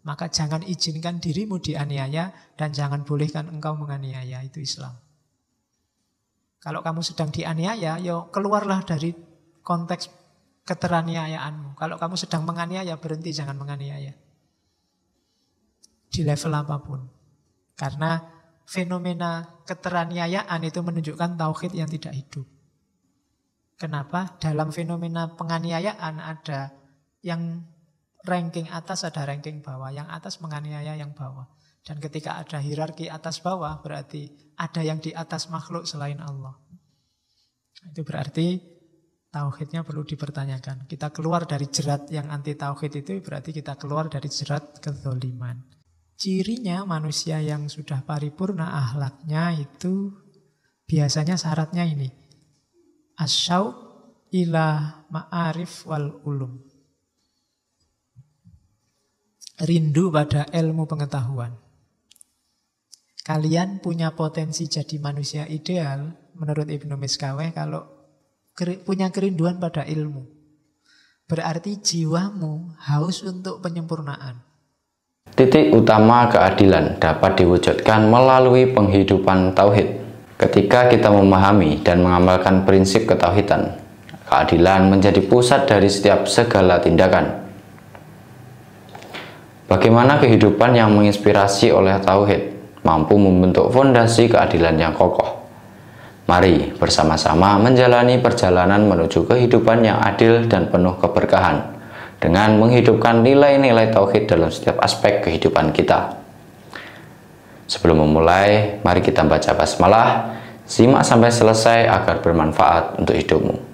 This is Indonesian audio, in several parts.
Maka jangan izinkan dirimu dianiaya dan jangan bolehkan engkau menganiaya. Itu Islam. Kalau kamu sedang dianiaya, yo ya keluarlah dari konteks keteraniayaanmu. Kalau kamu sedang menganiaya, berhenti jangan menganiaya. Di level apapun. Karena fenomena keteraniayaan itu menunjukkan tauhid yang tidak hidup. Kenapa? Dalam fenomena penganiayaan ada yang ranking atas ada ranking bawah, yang atas menganiaya yang bawah. Dan ketika ada hierarki atas bawah berarti ada yang di atas makhluk selain Allah. Itu berarti tauhidnya perlu dipertanyakan. Kita keluar dari jerat yang anti tauhid itu berarti kita keluar dari jerat kezoliman. Cirinya manusia yang sudah paripurna ahlaknya itu biasanya syaratnya ini. Asyau ila ma'arif wal ulum rindu pada ilmu pengetahuan. Kalian punya potensi jadi manusia ideal menurut Ibnu Miskaweh kalau punya kerinduan pada ilmu. Berarti jiwamu haus untuk penyempurnaan. Titik utama keadilan dapat diwujudkan melalui penghidupan tauhid. Ketika kita memahami dan mengamalkan prinsip ketauhidan, keadilan menjadi pusat dari setiap segala tindakan. Bagaimana kehidupan yang menginspirasi oleh tauhid mampu membentuk fondasi keadilan yang kokoh? Mari bersama-sama menjalani perjalanan menuju kehidupan yang adil dan penuh keberkahan dengan menghidupkan nilai-nilai tauhid dalam setiap aspek kehidupan kita. Sebelum memulai, mari kita baca basmalah, simak sampai selesai agar bermanfaat untuk hidupmu.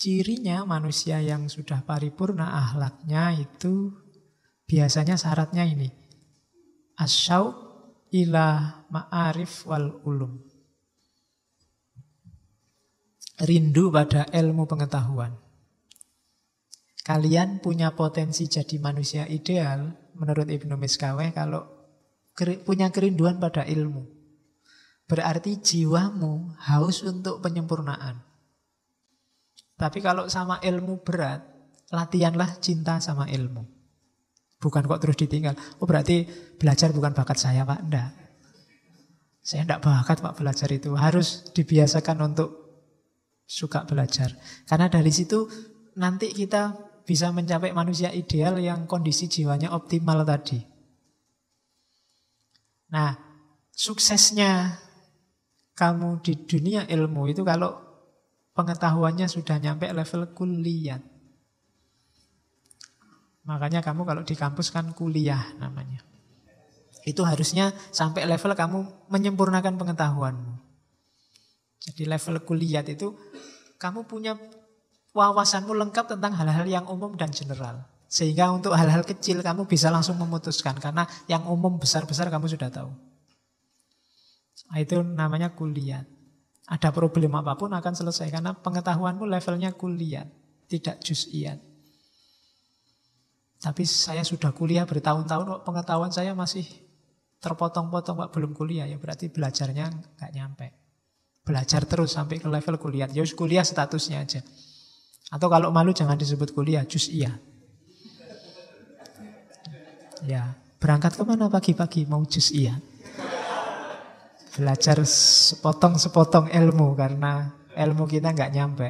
cirinya manusia yang sudah paripurna ahlaknya itu biasanya syaratnya ini. Asyau ila ma'arif wal ulum. Rindu pada ilmu pengetahuan. Kalian punya potensi jadi manusia ideal menurut Ibnu Miskaweh kalau punya kerinduan pada ilmu. Berarti jiwamu haus untuk penyempurnaan. Tapi kalau sama ilmu berat, latihanlah cinta sama ilmu. Bukan kok terus ditinggal. Oh berarti belajar bukan bakat saya Pak. Enggak. Saya enggak bakat Pak belajar itu. Harus dibiasakan untuk suka belajar. Karena dari situ nanti kita bisa mencapai manusia ideal yang kondisi jiwanya optimal tadi. Nah, suksesnya kamu di dunia ilmu itu kalau pengetahuannya sudah nyampe level kuliah. Makanya kamu kalau di kampus kan kuliah namanya. Itu harusnya sampai level kamu menyempurnakan pengetahuanmu. Jadi level kuliah itu kamu punya wawasanmu lengkap tentang hal-hal yang umum dan general. Sehingga untuk hal-hal kecil kamu bisa langsung memutuskan karena yang umum besar-besar kamu sudah tahu. Nah, itu namanya kuliah. Ada problem apapun akan selesai karena pengetahuanmu levelnya kuliah, tidak jus iya Tapi saya sudah kuliah bertahun-tahun, pengetahuan saya masih terpotong-potong, Pak, belum kuliah ya berarti belajarnya nggak nyampe. Belajar terus sampai ke level kuliah. Ya kuliah statusnya aja. Atau kalau malu jangan disebut kuliah, jus iya. Ya, berangkat kemana pagi-pagi mau jus iya? belajar sepotong-sepotong ilmu karena ilmu kita nggak nyampe.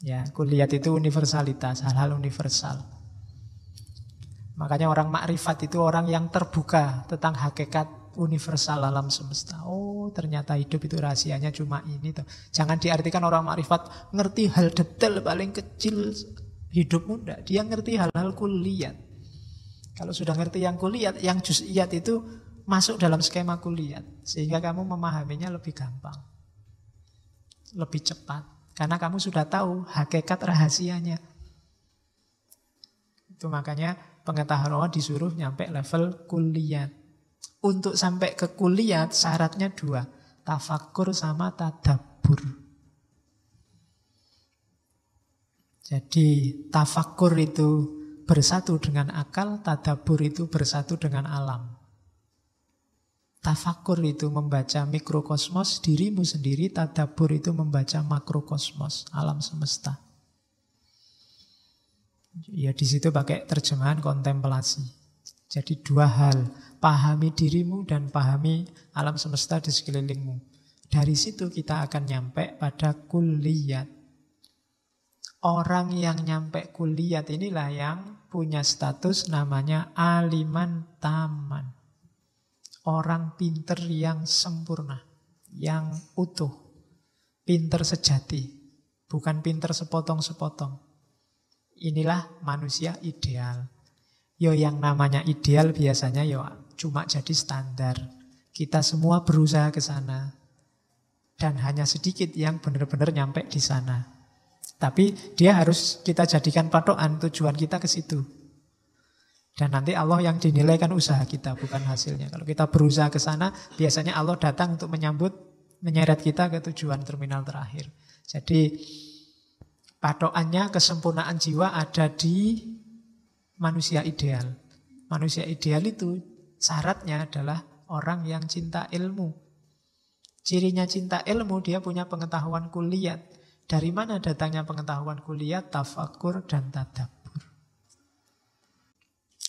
Ya, kulihat itu universalitas, hal-hal universal. Makanya orang makrifat itu orang yang terbuka tentang hakikat universal alam semesta. Oh, ternyata hidup itu rahasianya cuma ini tuh. Jangan diartikan orang makrifat ngerti hal detail paling kecil hidup muda. Dia ngerti hal-hal kulihat. Kalau sudah ngerti yang kulihat, yang juziat itu masuk dalam skema kuliah sehingga kamu memahaminya lebih gampang, lebih cepat karena kamu sudah tahu hakikat rahasianya. Itu makanya pengetahuan disuruh nyampe level kuliah. Untuk sampai ke kuliah syaratnya dua, tafakur sama tadabur. Jadi tafakur itu bersatu dengan akal, tadabur itu bersatu dengan alam. Tafakur itu membaca mikrokosmos, dirimu sendiri, tadabur itu membaca makrokosmos, alam semesta. Ya di situ pakai terjemahan kontemplasi. Jadi dua hal, pahami dirimu dan pahami alam semesta di sekelilingmu. Dari situ kita akan nyampe pada kuliat. Orang yang nyampe kuliat inilah yang punya status namanya aliman taman orang pinter yang sempurna, yang utuh, pinter sejati, bukan pinter sepotong-sepotong. Inilah manusia ideal. Yo yang namanya ideal biasanya yo cuma jadi standar. Kita semua berusaha ke sana. Dan hanya sedikit yang benar-benar nyampe di sana. Tapi dia harus kita jadikan patokan tujuan kita ke situ. Dan nanti Allah yang dinilai kan usaha kita, bukan hasilnya. Kalau kita berusaha ke sana, biasanya Allah datang untuk menyambut, menyeret kita ke tujuan terminal terakhir. Jadi patokannya kesempurnaan jiwa ada di manusia ideal. Manusia ideal itu syaratnya adalah orang yang cinta ilmu. Cirinya cinta ilmu, dia punya pengetahuan kuliah. Dari mana datangnya pengetahuan kuliah tafakur, dan tadab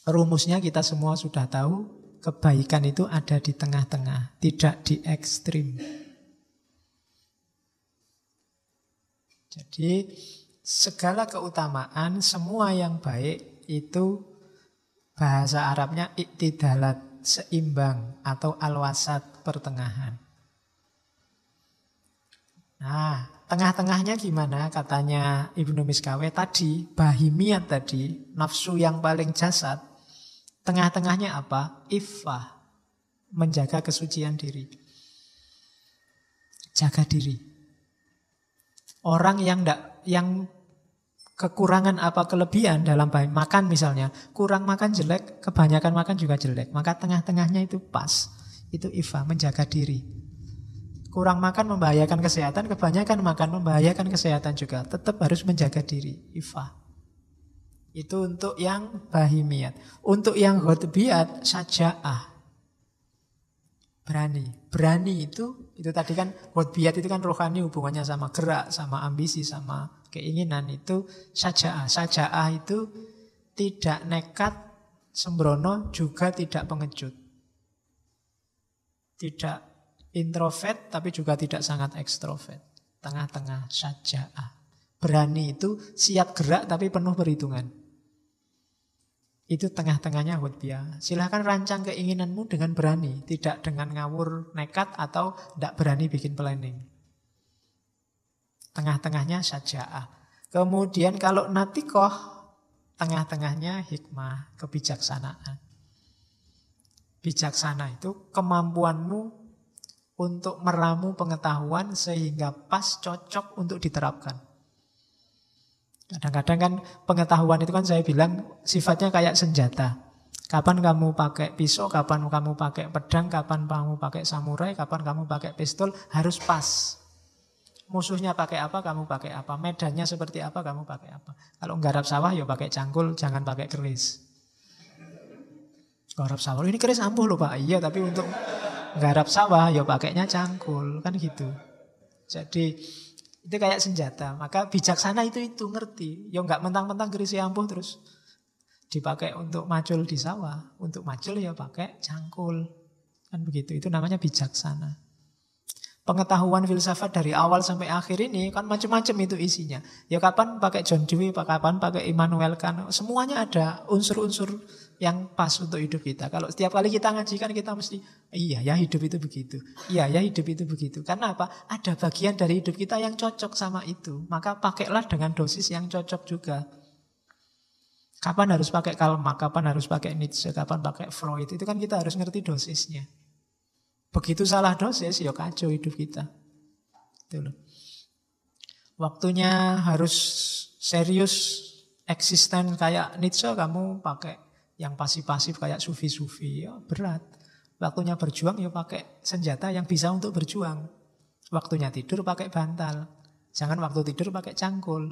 rumusnya kita semua sudah tahu, kebaikan itu ada di tengah-tengah, tidak di ekstrim. Jadi segala keutamaan, semua yang baik itu bahasa Arabnya iktidalat, seimbang atau alwasat pertengahan. Nah, tengah-tengahnya gimana katanya Ibnu Miskawe tadi, bahimiat tadi, nafsu yang paling jasad Tengah-tengahnya apa? Iffah. Menjaga kesucian diri. Jaga diri. Orang yang gak, yang kekurangan apa kelebihan dalam baik makan misalnya, kurang makan jelek, kebanyakan makan juga jelek. Maka tengah-tengahnya itu pas. Itu iffah, menjaga diri. Kurang makan membahayakan kesehatan, kebanyakan makan membahayakan kesehatan juga. Tetap harus menjaga diri, iffah. Itu untuk yang bahimiat, Untuk yang hotbiat, sajaah. Berani. Berani itu, itu tadi kan hotbiat itu kan rohani hubungannya sama gerak, sama ambisi, sama keinginan. Itu sajaah. Sajaah itu tidak nekat, sembrono, juga tidak pengecut. Tidak introvert, tapi juga tidak sangat ekstrovert. Tengah-tengah sajaah. Berani itu siap gerak tapi penuh perhitungan itu tengah-tengahnya hutbia. Silahkan rancang keinginanmu dengan berani, tidak dengan ngawur nekat atau tidak berani bikin planning. Tengah-tengahnya sajaah. Kemudian kalau natikoh, tengah-tengahnya hikmah, kebijaksanaan. Bijaksana itu kemampuanmu untuk meramu pengetahuan sehingga pas cocok untuk diterapkan. Kadang-kadang kan pengetahuan itu kan saya bilang sifatnya kayak senjata. Kapan kamu pakai pisau, kapan kamu pakai pedang, kapan kamu pakai samurai, kapan kamu pakai pistol, harus pas. Musuhnya pakai apa, kamu pakai apa. Medannya seperti apa, kamu pakai apa. Kalau nggarap sawah, ya pakai cangkul, jangan pakai keris. garap sawah, ini keris ampuh loh Pak. Iya, tapi untuk nggarap sawah, ya pakainya cangkul. Kan gitu. Jadi itu kayak senjata. Maka bijaksana itu itu ngerti. Ya nggak mentang-mentang gerisi ampuh terus dipakai untuk macul di sawah. Untuk macul ya pakai cangkul. Kan begitu. Itu namanya bijaksana. Pengetahuan filsafat dari awal sampai akhir ini kan macam-macam itu isinya. Ya kapan pakai John Dewey, kapan pakai Immanuel Kant, semuanya ada unsur-unsur yang pas untuk hidup kita. Kalau setiap kali kita ngaji kan kita mesti iya ya hidup itu begitu. Iya ya hidup itu begitu. Karena apa? Ada bagian dari hidup kita yang cocok sama itu. Maka pakailah dengan dosis yang cocok juga. Kapan harus pakai kalma, kapan harus pakai Nietzsche, kapan pakai Freud. Itu kan kita harus ngerti dosisnya. Begitu salah dosis ya kacau hidup kita. Itu loh. Waktunya harus serius eksisten kayak Nietzsche kamu pakai yang pasif-pasif kayak sufi-sufi ya berat. Waktunya berjuang ya pakai senjata yang bisa untuk berjuang. Waktunya tidur pakai bantal. Jangan waktu tidur pakai cangkul.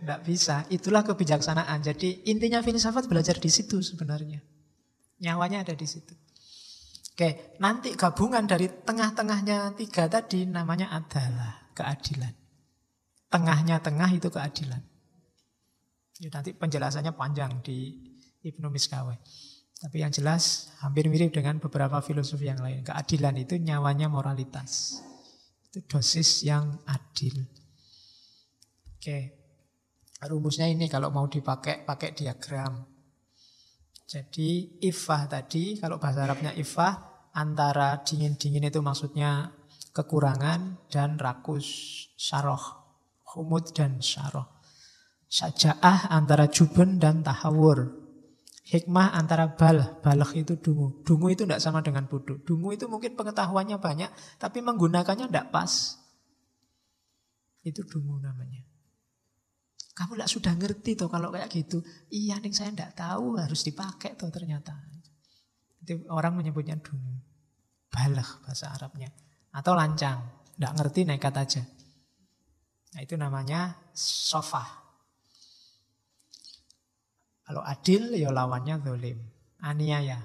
Tidak bisa. Itulah kebijaksanaan. Jadi intinya filsafat belajar di situ sebenarnya. Nyawanya ada di situ. Oke, nanti gabungan dari tengah-tengahnya tiga tadi namanya adalah keadilan. Tengahnya tengah itu keadilan. Ya, nanti penjelasannya panjang di Ibnu Miskawe. Tapi yang jelas hampir mirip dengan beberapa filosofi yang lain. Keadilan itu nyawanya moralitas. Itu dosis yang adil. Oke. Rumusnya ini kalau mau dipakai, pakai diagram. Jadi ifah tadi, kalau bahasa Arabnya ifah, antara dingin-dingin itu maksudnya kekurangan dan rakus, saroh, humut dan saroh. Sajaah antara jubun dan tahawur. Hikmah antara Bal balak itu dungu. Dungu itu tidak sama dengan bodoh. Dungu itu mungkin pengetahuannya banyak, tapi menggunakannya tidak pas. Itu dungu namanya. Kamu tidak sudah ngerti toh kalau kayak gitu. Iya, nih saya tidak tahu harus dipakai toh ternyata. Itu orang menyebutnya dungu. balak bahasa Arabnya. Atau lancang. Tidak ngerti nekat aja. Nah itu namanya sofah. Kalau adil, ya lawannya zolim. Aniaya.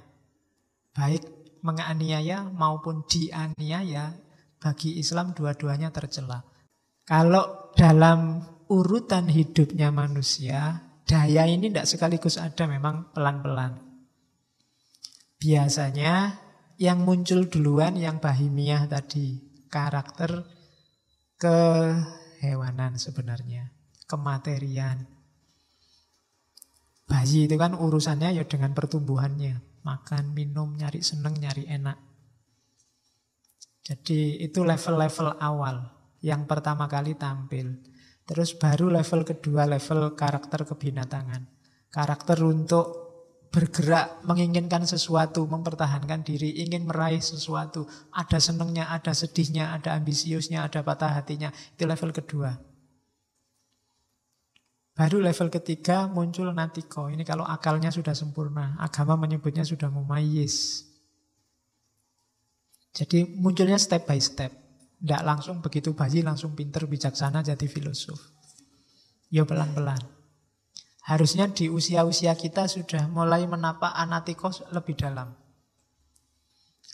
Baik menganiaya maupun dianiaya, bagi Islam dua-duanya tercela. Kalau dalam urutan hidupnya manusia, daya ini tidak sekaligus ada, memang pelan-pelan. Biasanya yang muncul duluan yang bahimiah tadi, karakter kehewanan sebenarnya, kematerian. Bayi itu kan urusannya ya dengan pertumbuhannya. Makan, minum, nyari seneng, nyari enak. Jadi itu level-level awal yang pertama kali tampil. Terus baru level kedua, level karakter kebinatangan. Karakter untuk bergerak, menginginkan sesuatu, mempertahankan diri, ingin meraih sesuatu. Ada senengnya, ada sedihnya, ada ambisiusnya, ada patah hatinya. Itu level kedua. Baru level ketiga muncul natiko. Ini kalau akalnya sudah sempurna. Agama menyebutnya sudah mumayis. Jadi munculnya step by step. Tidak langsung begitu bayi, langsung pinter, bijaksana, jadi filosof. Ya pelan-pelan. Harusnya di usia-usia kita sudah mulai menapak anatiko lebih dalam.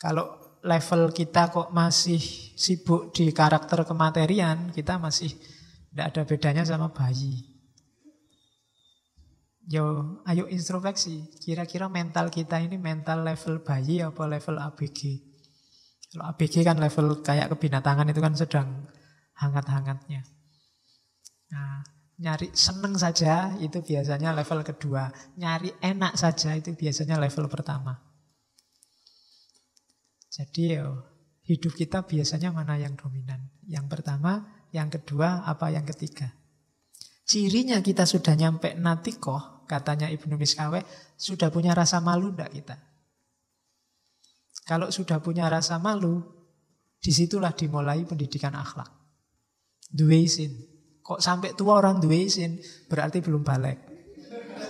Kalau level kita kok masih sibuk di karakter kematerian, kita masih tidak ada bedanya sama bayi. Yo, ayo introspeksi. Kira-kira mental kita ini mental level bayi apa level ABG? Kalau ABG kan level kayak kebinatangan itu kan sedang hangat-hangatnya. Nah, nyari seneng saja itu biasanya level kedua. Nyari enak saja itu biasanya level pertama. Jadi yo, hidup kita biasanya mana yang dominan? Yang pertama, yang kedua, apa yang ketiga? Cirinya kita sudah nyampe natikoh, katanya Ibnu Miskawe, sudah punya rasa malu ndak kita? Kalau sudah punya rasa malu, disitulah dimulai pendidikan akhlak. Dua izin. Kok sampai tua orang dua izin, berarti belum balik.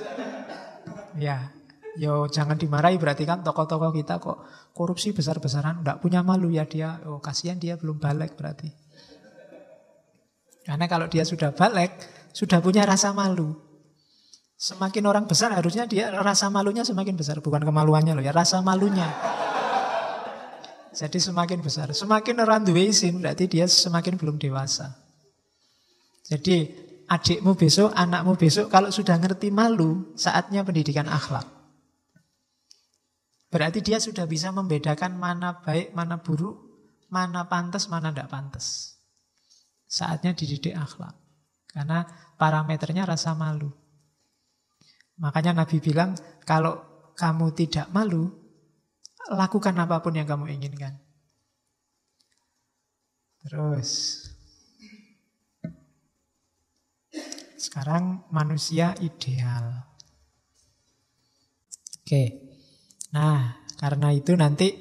ya, yo ya jangan dimarahi berarti kan tokoh-tokoh kita kok korupsi besar-besaran, ndak punya malu ya dia. Oh, kasihan dia belum balik berarti. Karena kalau dia sudah balik, sudah punya rasa malu. Semakin orang besar harusnya dia rasa malunya semakin besar, bukan kemaluannya loh ya, rasa malunya. Jadi semakin besar, semakin orang duwe izin berarti dia semakin belum dewasa. Jadi adikmu besok, anakmu besok kalau sudah ngerti malu, saatnya pendidikan akhlak. Berarti dia sudah bisa membedakan mana baik, mana buruk, mana pantas, mana tidak pantas. Saatnya dididik akhlak. Karena parameternya rasa malu. Makanya Nabi bilang, kalau kamu tidak malu, lakukan apapun yang kamu inginkan. Terus, sekarang manusia ideal. Oke, nah karena itu nanti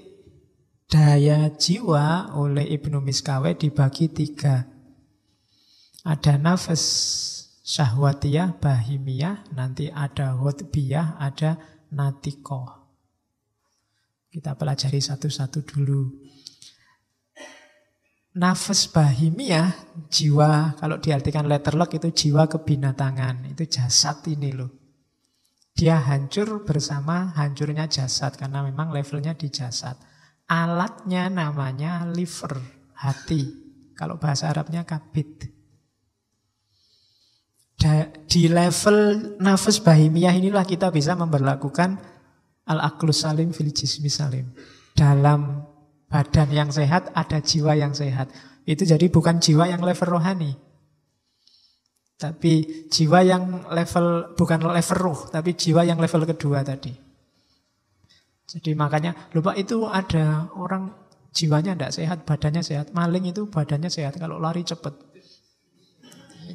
daya jiwa oleh Ibnu Miskawe dibagi tiga. Ada nafas syahwatiyah, bahimiyah, nanti ada hotbiyah, ada natiko. Kita pelajari satu-satu dulu. Nafas bahimiyah, jiwa, kalau diartikan letter lock itu jiwa kebinatangan, itu jasad ini loh. Dia hancur bersama hancurnya jasad, karena memang levelnya di jasad. Alatnya namanya liver, hati. Kalau bahasa Arabnya kabit di level nafas bahimiyah inilah kita bisa memperlakukan al-aklus salim fil jismi salim. Dalam badan yang sehat ada jiwa yang sehat. Itu jadi bukan jiwa yang level rohani. Tapi jiwa yang level bukan level ruh, tapi jiwa yang level kedua tadi. Jadi makanya lupa itu ada orang jiwanya tidak sehat, badannya sehat. Maling itu badannya sehat kalau lari cepat.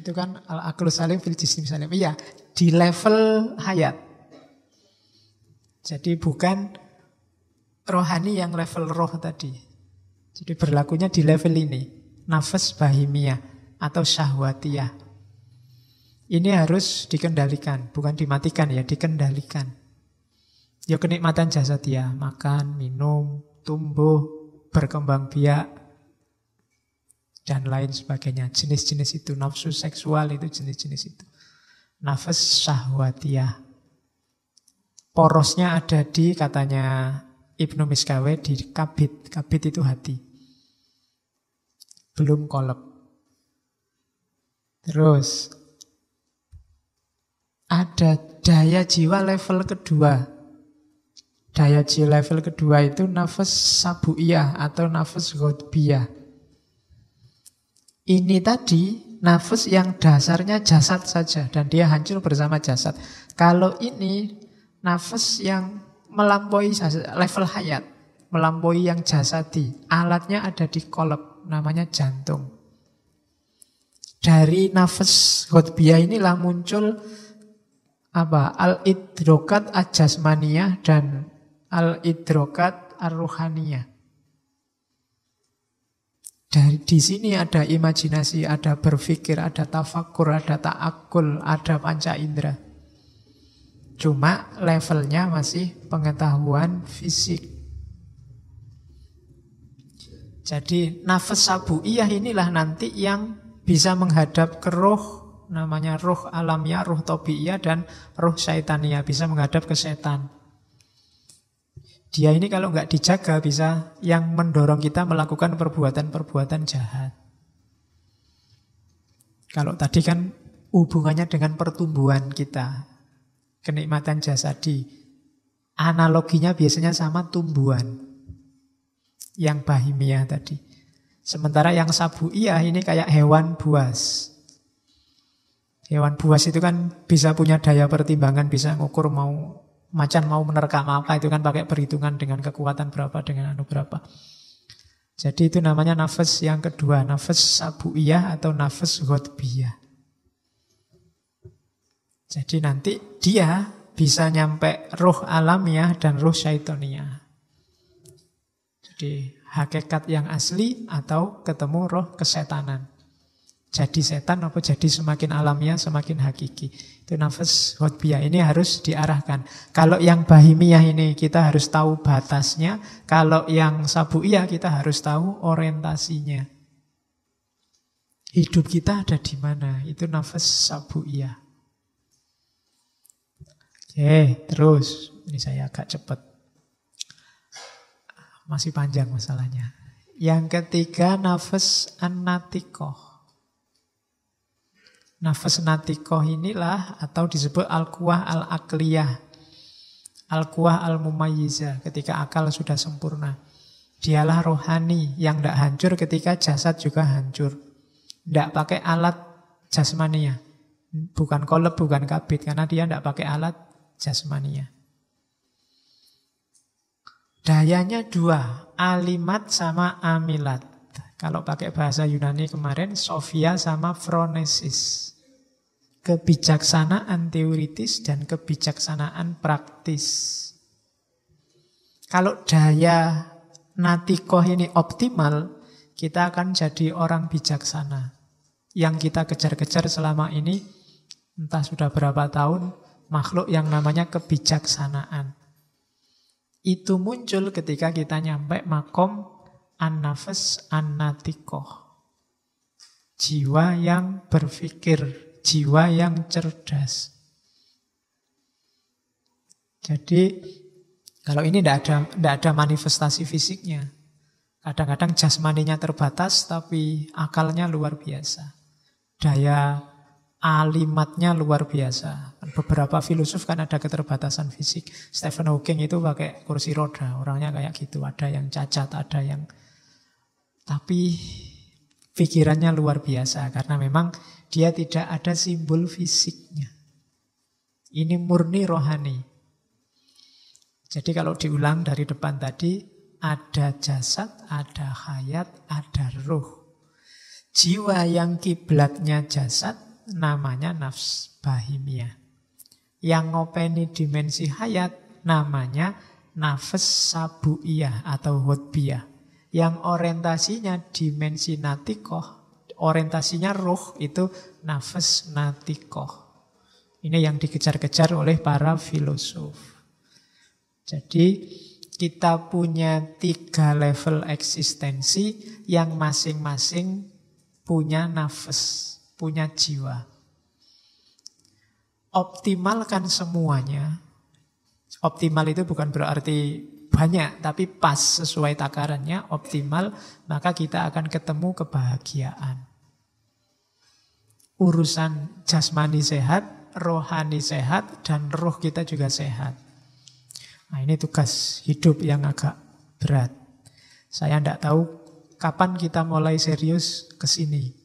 Itu kan al-aklu salim fil jism salim. Iya, di level hayat. Jadi bukan rohani yang level roh tadi. Jadi berlakunya di level ini. Nafas bahimia atau syahwatiyah. Ini harus dikendalikan, bukan dimatikan ya, dikendalikan. Ya kenikmatan ya makan, minum, tumbuh, berkembang biak, dan lain sebagainya. Jenis-jenis itu, nafsu seksual itu jenis-jenis itu. Nafas syahwatiyah. Porosnya ada di katanya Ibnu Miskawe di kabit. Kabit itu hati. Belum kolep. Terus ada daya jiwa level kedua. Daya jiwa level kedua itu nafas sabuiyah atau nafas godbiyah ini tadi nafas yang dasarnya jasad saja dan dia hancur bersama jasad. Kalau ini nafas yang melampaui level hayat, melampaui yang jasadi. Alatnya ada di kolab, namanya jantung. Dari nafas khotbiyah inilah muncul apa al idrokat ajasmania dan al idrokat aruhania. Dari di sini ada imajinasi, ada berpikir, ada tafakur, ada ta'akul, ada panca indera. Cuma levelnya masih pengetahuan fisik. Jadi nafas sabu iya inilah nanti yang bisa menghadap ke roh namanya roh alamiah, ya, roh tobi'iyah dan roh syaitania bisa menghadap ke setan. Dia ini kalau nggak dijaga bisa yang mendorong kita melakukan perbuatan-perbuatan jahat. Kalau tadi kan hubungannya dengan pertumbuhan kita, kenikmatan jasadi. Analoginya biasanya sama tumbuhan yang bahimia tadi. Sementara yang sabu iya ini kayak hewan buas. Hewan buas itu kan bisa punya daya pertimbangan, bisa ngukur mau macan mau menerkam apa itu kan pakai perhitungan dengan kekuatan berapa dengan anu berapa. Jadi itu namanya nafas yang kedua, nafas sabuiyah atau nafas ghotbiyah. Jadi nanti dia bisa nyampe roh alamiah dan roh syaitoniah. Jadi hakikat yang asli atau ketemu roh kesetanan jadi setan apa jadi semakin alamiah semakin hakiki. Itu nafas hotbia ini harus diarahkan. Kalau yang bahimiyah ini kita harus tahu batasnya, kalau yang sabuiyah kita harus tahu orientasinya. Hidup kita ada di mana? Itu nafas sabuiyah. Oke, terus ini saya agak cepat. Masih panjang masalahnya. Yang ketiga nafas anatikoh Nafas natikoh inilah atau disebut al-kuah al-akliyah. Al-kuah al-mumayyiza ketika akal sudah sempurna. Dialah rohani yang tidak hancur ketika jasad juga hancur. Tidak pakai alat jasmania. Bukan kolab, bukan kabit. Karena dia tidak pakai alat jasmania. Dayanya dua, alimat sama amilat. Kalau pakai bahasa Yunani kemarin, Sofia sama Phronesis. Kebijaksanaan teoritis dan kebijaksanaan praktis. Kalau daya natikoh ini optimal, kita akan jadi orang bijaksana. Yang kita kejar-kejar selama ini, entah sudah berapa tahun, makhluk yang namanya kebijaksanaan. Itu muncul ketika kita nyampe makom An-nafas anatikoh. Jiwa yang berpikir, jiwa yang cerdas. Jadi kalau ini tidak ada, tidak ada manifestasi fisiknya. Kadang-kadang jasmaninya terbatas tapi akalnya luar biasa. Daya alimatnya luar biasa. Beberapa filosof kan ada keterbatasan fisik. Stephen Hawking itu pakai kursi roda, orangnya kayak gitu. Ada yang cacat, ada yang tapi pikirannya luar biasa karena memang dia tidak ada simbol fisiknya. Ini murni rohani. Jadi kalau diulang dari depan tadi, ada jasad, ada hayat, ada ruh. Jiwa yang kiblatnya jasad namanya nafs bahimia. Yang ngopeni dimensi hayat namanya nafs sabuiyah atau hotbiyah yang orientasinya dimensi natikoh, orientasinya ruh itu nafas natikoh. Ini yang dikejar-kejar oleh para filosof. Jadi kita punya tiga level eksistensi yang masing-masing punya nafas, punya jiwa. Optimalkan semuanya. Optimal itu bukan berarti banyak tapi pas sesuai takarannya optimal maka kita akan ketemu kebahagiaan urusan jasmani sehat rohani sehat dan roh kita juga sehat nah ini tugas hidup yang agak berat saya tidak tahu kapan kita mulai serius ke sini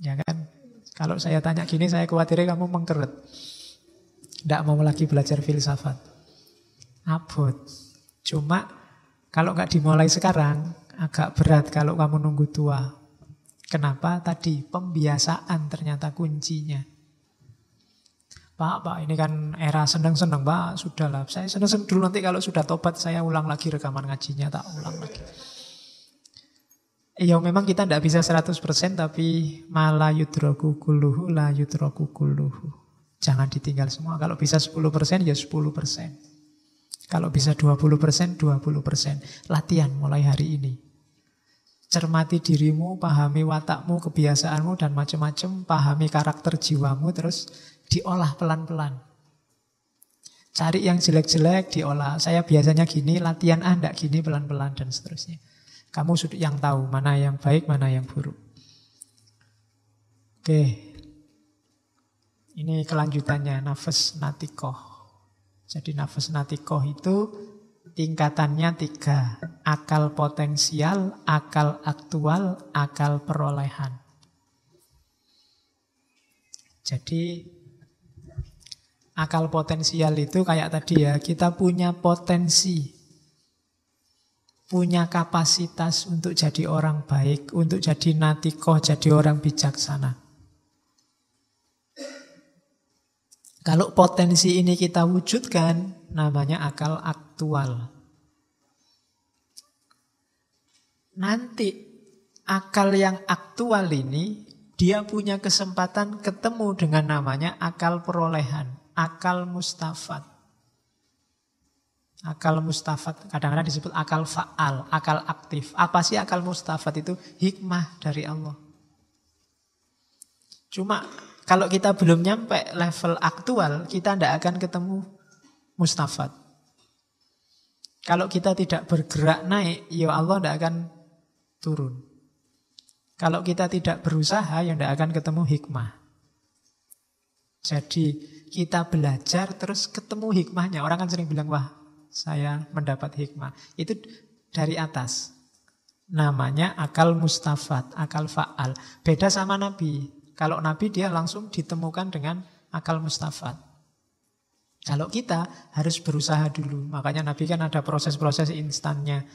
ya kan kalau saya tanya gini saya khawatir kamu mengkeret tidak mau lagi belajar filsafat abot. Cuma kalau nggak dimulai sekarang agak berat kalau kamu nunggu tua. Kenapa? Tadi pembiasaan ternyata kuncinya. Pak, Pak, ini kan era seneng-seneng, Pak. Sudahlah, saya seneng-seneng dulu nanti kalau sudah tobat saya ulang lagi rekaman ngajinya, tak ulang lagi. Ya memang kita tidak bisa 100% tapi malah yudroku kuluhu la kuluhu. Jangan ditinggal semua. Kalau bisa 10% ya 10%. Kalau bisa 20%, 20%. Latihan mulai hari ini. Cermati dirimu, pahami watakmu, kebiasaanmu, dan macam-macam. Pahami karakter jiwamu, terus diolah pelan-pelan. Cari yang jelek-jelek, diolah. Saya biasanya gini, latihan Anda ah, gini, pelan-pelan, dan seterusnya. Kamu sudah yang tahu mana yang baik, mana yang buruk. Oke, ini kelanjutannya, nafas natikoh. Jadi nafas natikoh itu tingkatannya tiga. Akal potensial, akal aktual, akal perolehan. Jadi akal potensial itu kayak tadi ya, kita punya potensi, punya kapasitas untuk jadi orang baik, untuk jadi natikoh, jadi orang bijaksana. Kalau potensi ini kita wujudkan, namanya akal aktual. Nanti akal yang aktual ini dia punya kesempatan ketemu dengan namanya akal perolehan, akal mustafat. Akal mustafat kadang-kadang disebut akal faal, akal aktif. Apa sih akal mustafat itu? Hikmah dari Allah. Cuma kalau kita belum nyampe level aktual, kita tidak akan ketemu mustafat. Kalau kita tidak bergerak naik, ya Allah tidak akan turun. Kalau kita tidak berusaha, ya tidak akan ketemu hikmah. Jadi kita belajar terus ketemu hikmahnya. Orang kan sering bilang, wah saya mendapat hikmah. Itu dari atas. Namanya akal mustafat, akal faal. Beda sama Nabi. Kalau Nabi dia langsung ditemukan dengan akal mustafat. Kalau kita harus berusaha dulu. Makanya Nabi kan ada proses-proses instannya.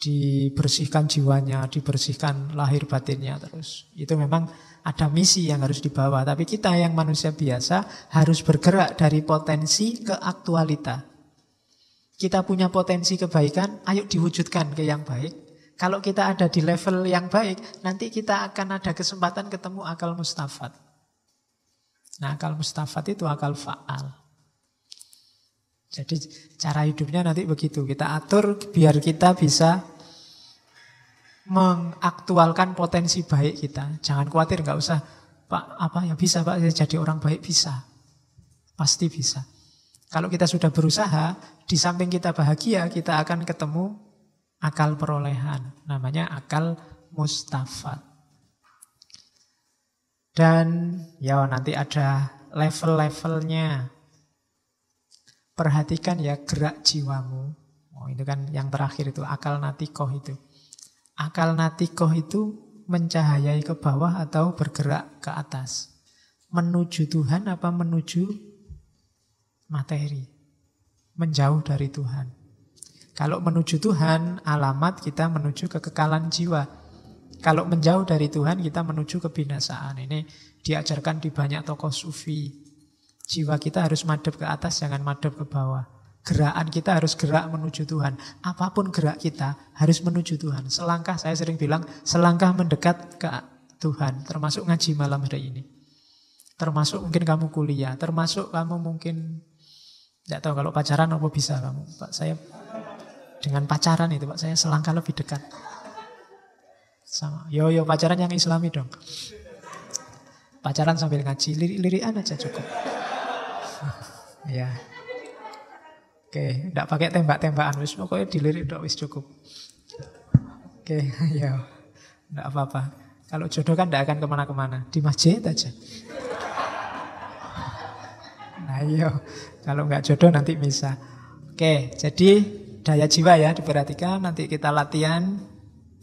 Dibersihkan jiwanya, dibersihkan lahir batinnya terus. Itu memang ada misi yang harus dibawa. Tapi kita yang manusia biasa harus bergerak dari potensi ke aktualita. Kita punya potensi kebaikan, ayo diwujudkan ke yang baik. Kalau kita ada di level yang baik, nanti kita akan ada kesempatan ketemu akal mustafat. Nah, akal mustafat itu akal faal. Jadi cara hidupnya nanti begitu. Kita atur biar kita bisa mengaktualkan potensi baik kita. Jangan khawatir, nggak usah. Pak, apa ya bisa Pak, jadi orang baik bisa. Pasti bisa. Kalau kita sudah berusaha, di samping kita bahagia, kita akan ketemu akal perolehan, namanya akal mustafat. Dan ya nanti ada level-levelnya. Perhatikan ya gerak jiwamu. Oh, itu kan yang terakhir itu akal natikoh itu. Akal natikoh itu mencahayai ke bawah atau bergerak ke atas. Menuju Tuhan apa menuju materi. Menjauh dari Tuhan. Kalau menuju Tuhan, alamat kita menuju kekekalan jiwa. Kalau menjauh dari Tuhan, kita menuju kebinasaan. Ini diajarkan di banyak tokoh sufi. Jiwa kita harus madep ke atas, jangan madep ke bawah. Gerakan kita harus gerak menuju Tuhan. Apapun gerak kita harus menuju Tuhan. Selangkah, saya sering bilang, selangkah mendekat ke Tuhan. Termasuk ngaji malam hari ini. Termasuk mungkin kamu kuliah. Termasuk kamu mungkin, tidak tahu kalau pacaran apa bisa kamu. Pak, saya dengan pacaran itu Pak. Saya selangkah lebih dekat. Sama. Yo yo pacaran yang islami dong. Pacaran sambil ngaji, lirik-lirikan aja cukup. ya. Oke, okay. ndak pakai tembak-tembakan wis pokoknya dilirik dok wis cukup. Oke, okay. ya. Ndak apa-apa. Kalau jodoh kan ndak akan kemana-kemana, di masjid aja. Nah, yo, Kalau nggak jodoh nanti bisa. Oke, jadi daya jiwa ya diperhatikan. Nanti kita latihan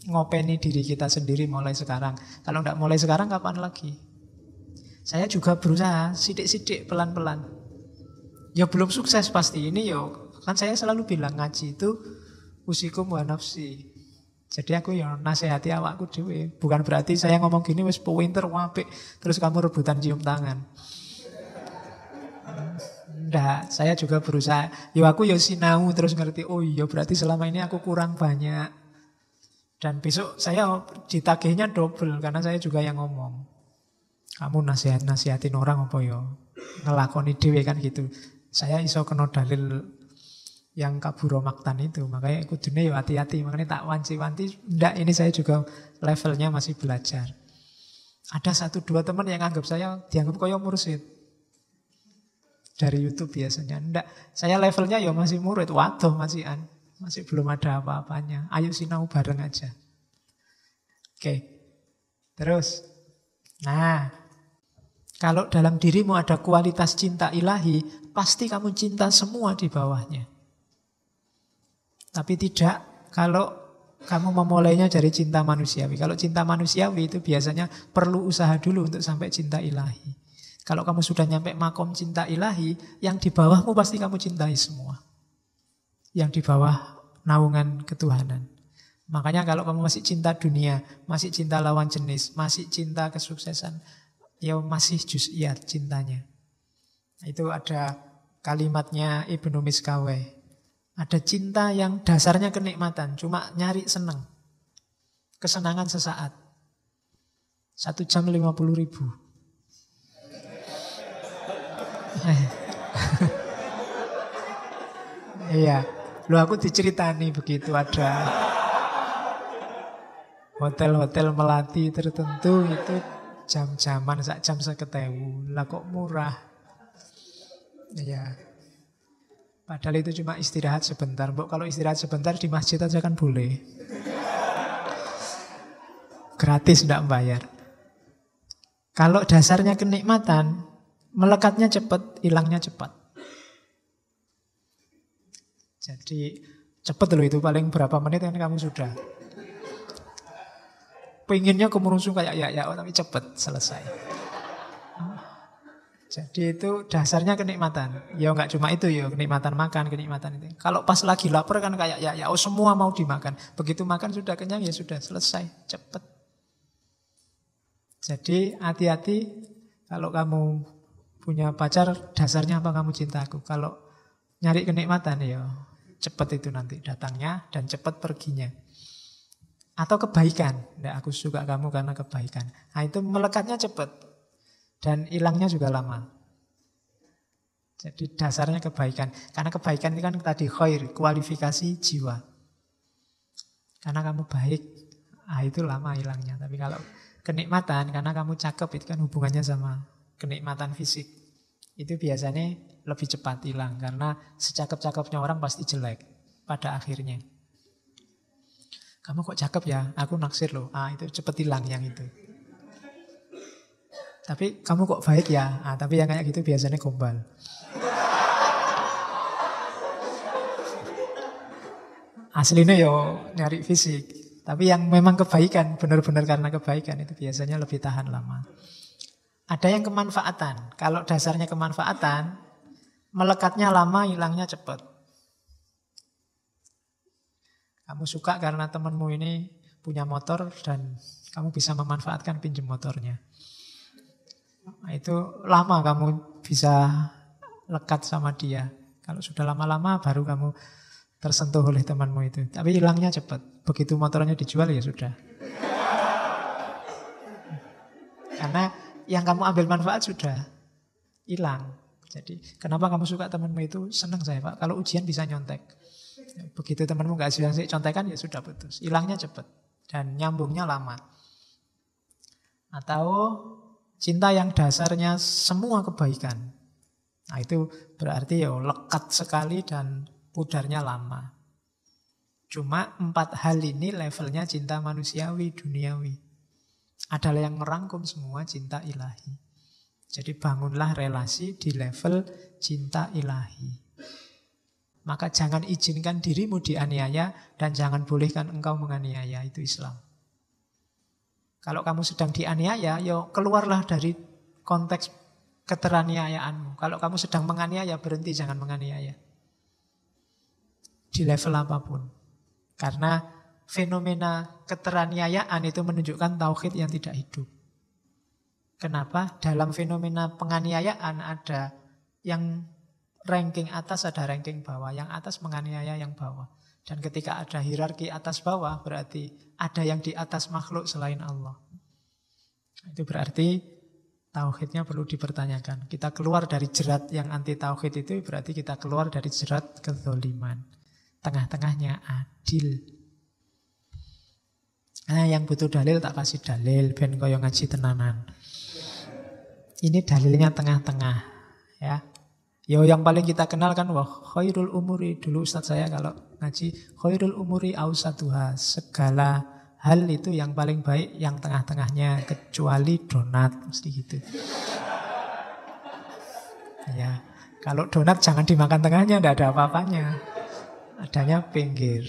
ngopeni diri kita sendiri mulai sekarang. Kalau nggak mulai sekarang kapan lagi? Saya juga berusaha sidik-sidik pelan-pelan. Ya belum sukses pasti ini yo. Ya, kan saya selalu bilang ngaji itu usikum wa nafsi. Jadi aku yang nasihati awakku dewe. Bukan berarti saya ngomong gini wis pewinter wapik terus kamu rebutan cium tangan. Enggak, saya juga berusaha. ya aku yo ya sinau terus ngerti, oh iya berarti selama ini aku kurang banyak. Dan besok saya ditagihnya double karena saya juga yang ngomong. Kamu nasihat-nasihatin orang apa yo? Ya? Ngelakoni dewe kan gitu. Saya iso kena dalil yang kaburomaktan itu. Makanya dunia ya hati-hati. Makanya tak wanci-wanci. Enggak, ini saya juga levelnya masih belajar. Ada satu dua teman yang anggap saya dianggap koyo mursid dari YouTube biasanya. Enggak, saya levelnya ya masih murid, waduh masih an, masih belum ada apa-apanya. Ayo sinau bareng aja. Oke, terus. Nah, kalau dalam dirimu ada kualitas cinta ilahi, pasti kamu cinta semua di bawahnya. Tapi tidak kalau kamu memulainya dari cinta manusiawi. Kalau cinta manusiawi itu biasanya perlu usaha dulu untuk sampai cinta ilahi. Kalau kamu sudah nyampe makom cinta ilahi, yang di bawahmu pasti kamu cintai semua. Yang di bawah naungan ketuhanan. Makanya kalau kamu masih cinta dunia, masih cinta lawan jenis, masih cinta kesuksesan, ya masih iya cintanya. Itu ada kalimatnya Ibnu Miskawe. Ada cinta yang dasarnya kenikmatan, cuma nyari seneng. Kesenangan sesaat. Satu jam lima puluh ribu. iya. Lu aku diceritani begitu ada hotel-hotel melati tertentu itu jam-jaman sak jam seketewu lah kok murah. Iya. Padahal itu cuma istirahat sebentar. Mbok kalau istirahat sebentar di masjid aja kan boleh. Gratis tidak bayar. Kalau dasarnya kenikmatan, Melekatnya cepat, hilangnya cepat. Jadi cepat loh itu paling berapa menit yang kamu sudah. Pengennya kemurusung kayak ya ya tapi cepat selesai. Jadi itu dasarnya kenikmatan. Ya nggak cuma itu ya, kenikmatan makan, kenikmatan itu. Kalau pas lagi lapar kan kayak ya ya oh semua mau dimakan. Begitu makan sudah kenyang ya sudah selesai, cepat. Jadi hati-hati kalau kamu punya pacar dasarnya apa kamu cintaku kalau nyari kenikmatan ya cepet itu nanti datangnya dan cepet perginya atau kebaikan ya, aku suka kamu karena kebaikan nah itu melekatnya cepet dan hilangnya juga lama jadi dasarnya kebaikan karena kebaikan itu kan tadi khair kualifikasi jiwa karena kamu baik ah itu lama hilangnya tapi kalau kenikmatan karena kamu cakep itu kan hubungannya sama kenikmatan fisik itu biasanya lebih cepat hilang karena secakep-cakepnya orang pasti jelek pada akhirnya. Kamu kok cakep ya? Aku naksir loh. Ah, itu cepet hilang yang itu. Tapi kamu kok baik ya? Ah, tapi yang kayak gitu biasanya gombal. Aslinya yo nyari fisik. Tapi yang memang kebaikan, benar-benar karena kebaikan itu biasanya lebih tahan lama. Ada yang kemanfaatan. Kalau dasarnya kemanfaatan, melekatnya lama, hilangnya cepat. Kamu suka karena temanmu ini punya motor dan kamu bisa memanfaatkan pinjam motornya. Nah, itu lama kamu bisa lekat sama dia. Kalau sudah lama-lama baru kamu tersentuh oleh temanmu itu. Tapi hilangnya cepat. Begitu motornya dijual ya sudah. Karena yang kamu ambil manfaat sudah hilang. Jadi kenapa kamu suka temanmu itu seneng saya pak. Kalau ujian bisa nyontek. Ya, begitu temanmu nggak sih sih contekan ya sudah putus. Hilangnya cepat dan nyambungnya lama. Atau cinta yang dasarnya semua kebaikan. Nah itu berarti ya lekat sekali dan pudarnya lama. Cuma empat hal ini levelnya cinta manusiawi, duniawi adalah yang merangkum semua cinta ilahi. Jadi bangunlah relasi di level cinta ilahi. Maka jangan izinkan dirimu dianiaya dan jangan bolehkan engkau menganiaya itu Islam. Kalau kamu sedang dianiaya, yo ya keluarlah dari konteks keteraniayaanmu. Kalau kamu sedang menganiaya, berhenti jangan menganiaya. Di level apapun. Karena fenomena keteraniayaan itu menunjukkan tauhid yang tidak hidup. Kenapa? Dalam fenomena penganiayaan ada yang ranking atas ada ranking bawah, yang atas menganiaya yang bawah. Dan ketika ada hierarki atas bawah berarti ada yang di atas makhluk selain Allah. Itu berarti tauhidnya perlu dipertanyakan. Kita keluar dari jerat yang anti tauhid itu berarti kita keluar dari jerat kezoliman. Tengah-tengahnya adil. Nah, yang butuh dalil tak kasih dalil ben koyo ngaji tenanan. Ini dalilnya tengah-tengah ya. Yo yang paling kita kenal kan wah khairul umuri dulu Ustaz saya kalau ngaji khairul umuri ausatuha segala hal itu yang paling baik yang tengah-tengahnya kecuali donat mesti gitu. ya, kalau donat jangan dimakan tengahnya tidak ada apa-apanya. Adanya pinggir.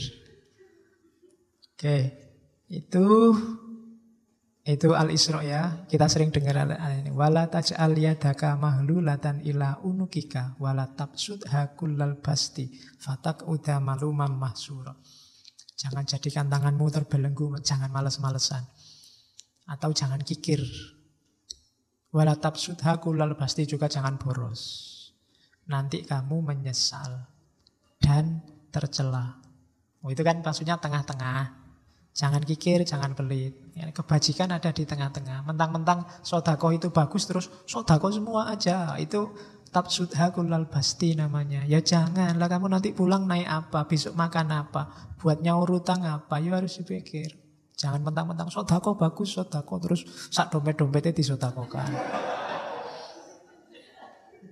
Oke. Okay. Itu itu al isra ya. Kita sering dengar ini. Wala taj'al yadaka mahlulatan ila unukika wala tabsudha hakullal basti fatak uda maluman mahsura. Jangan jadikan tanganmu terbelenggu, jangan males-malesan. Atau jangan kikir. Wala tabsudha hakullal basti juga jangan boros. Nanti kamu menyesal dan tercela. Oh, itu kan maksudnya tengah-tengah. Jangan kikir, jangan pelit. Ya, kebajikan ada di tengah-tengah. Mentang-mentang sodako itu bagus terus sodako semua aja. Itu tabsudha kulal basti namanya. Ya jangan, lah kamu nanti pulang naik apa, besok makan apa, buat nyaur utang apa, ya harus dipikir. Jangan mentang-mentang sodako bagus, sodako terus sak dompet-dompetnya di disodakokan.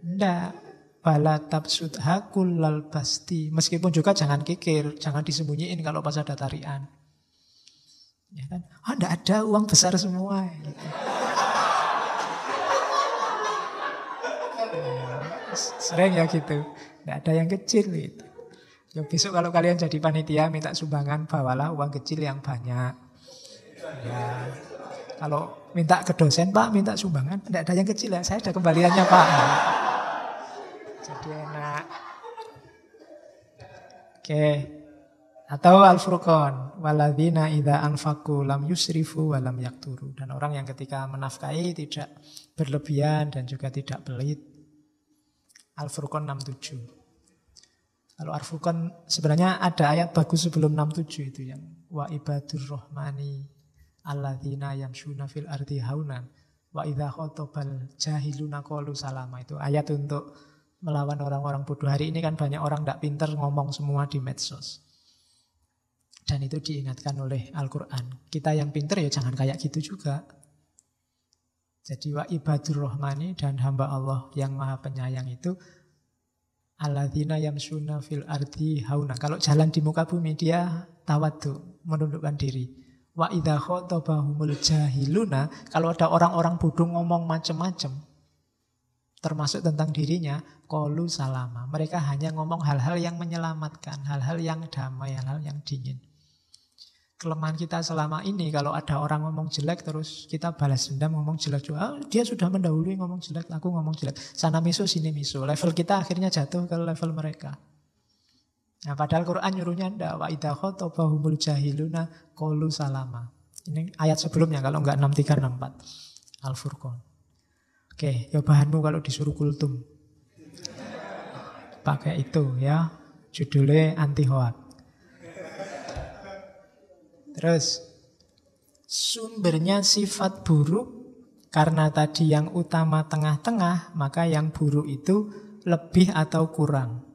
Enggak, bala tabsudha kulal basti. Meskipun juga jangan kikir, jangan disembunyiin kalau pas ada tarian. Ya kan? oh ah, enggak ada uang besar semua. Sering ya gitu. Enggak ada yang kecil gitu. Ya, besok kalau kalian jadi panitia minta sumbangan bawalah uang kecil yang banyak. Ya. Kalau minta ke dosen, Pak, minta sumbangan, tidak ada yang kecil ya. Saya ada kembaliannya, Pak. Jadi enak. Oke. Okay. Atau Al-Furqan, waladina ida anfakulam lam yusrifu walam yakturu. Dan orang yang ketika menafkahi tidak berlebihan dan juga tidak pelit. Al-Furqan 67. Kalau Al-Furqan sebenarnya ada ayat bagus sebelum 67 itu yang wa ibadur rohmani aladina yamshuna fil ardi hauna wa idza khotobal jahiluna qalu salama itu ayat untuk melawan orang-orang bodoh hari ini kan banyak orang tidak pinter ngomong semua di medsos dan itu diingatkan oleh Al-Quran. Kita yang pinter ya jangan kayak gitu juga. Jadi wa ibadur rohmani dan hamba Allah yang maha penyayang itu yang yamsuna fil ardi hauna. Kalau jalan di muka bumi dia tawadu, menundukkan diri. Wa toba humul jahiluna, kalau ada orang-orang bodoh ngomong macem-macem, termasuk tentang dirinya, kolu salama. Mereka hanya ngomong hal-hal yang menyelamatkan, hal-hal yang damai, hal-hal yang dingin kelemahan kita selama ini kalau ada orang ngomong jelek terus kita balas dendam ngomong jelek juga ah, dia sudah mendahului ngomong jelek aku ngomong jelek sana misu sini misu level kita akhirnya jatuh ke level mereka nah padahal Quran nyuruhnya ndak wa idza jahiluna kolu salama ini ayat sebelumnya kalau enggak 6364 Al Furqan oke ya bahanmu kalau disuruh kultum pakai itu ya judulnya anti hoax Terus sumbernya sifat buruk karena tadi yang utama tengah-tengah, maka yang buruk itu lebih atau kurang.